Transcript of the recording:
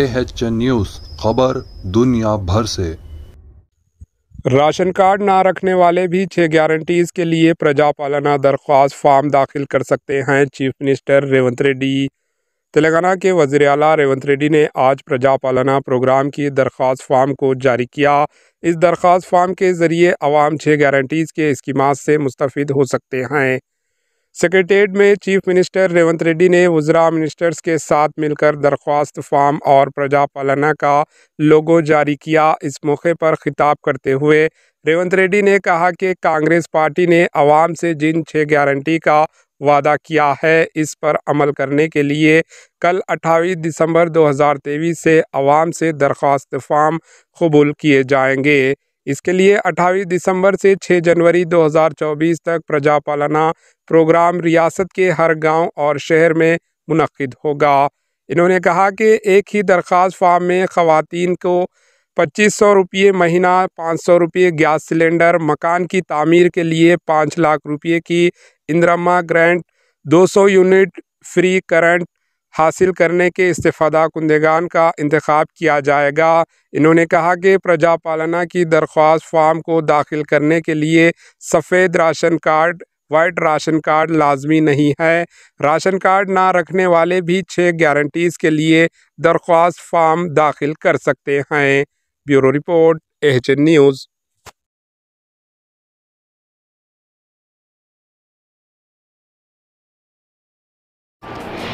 ए news खबर दुनिया भर से राशन कार्ड ना रखने वाले भी छह गारंटीज के लिए प्रजापालना दरख्वास्त फॉर्म दाखिल कर सकते हैं चीफ मिनिस्टर रेवंत रेड्डी तेलंगाना के वजीर अला रेवंत रेड्डी ने आज प्रजापालना प्रोग्राम की दरख्वास्त फॉर्म को जारी किया इस दरख्वास्त फॉर्म के जरिए अवाम छः गारंटीज़ के स्कीमात से मुस्तफ़ हो सकते हैं सेक्रेटेट में चीफ मिनिस्टर रेवंत रेड्डी ने वज्रा मिनिस्टर्स के साथ मिलकर दरख्वास्त फार्म और प्रजापालना का लोगो जारी किया इस मौके पर खिताब करते हुए रेवंत रेड्डी ने कहा कि कांग्रेस पार्टी ने आवाम से जिन छः गारंटी का वादा किया है इस पर अमल करने के लिए कल 28 दिसंबर 2023 से आवाम से दरख्वास्त फार्म कबूल किए जाएंगे इसके लिए 28 दिसंबर से 6 जनवरी 2024 तक प्रजापालना प्रोग्राम रियासत के हर गांव और शहर में मनद होगा इन्होंने कहा कि एक ही दरख्वास्त फार्म में ख़वान को पच्चीस सौ रुपये महीना पाँच सौ रुपये गैस सिलेंडर मकान की तमीर के लिए पाँच लाख रुपये की इंद्रमा ग्रांट दो सौ यूनिट फ्री करंट हासिल करने के इस्तीफ़ा कुंदगान का इंतखब किया जाएगा इन्होंने कहा कि प्रजा पालना की दरख्वास्त फार्म को दाखिल करने के लिए सफ़ेद ration card white ration card लाजमी नहीं है राशन कार्ड ना रखने वाले भी छः गारंटीज़ के लिए दरख्वास्त फार्म दाखिल कर सकते हैं ब्यूरो रिपोर्ट एच न्यूज़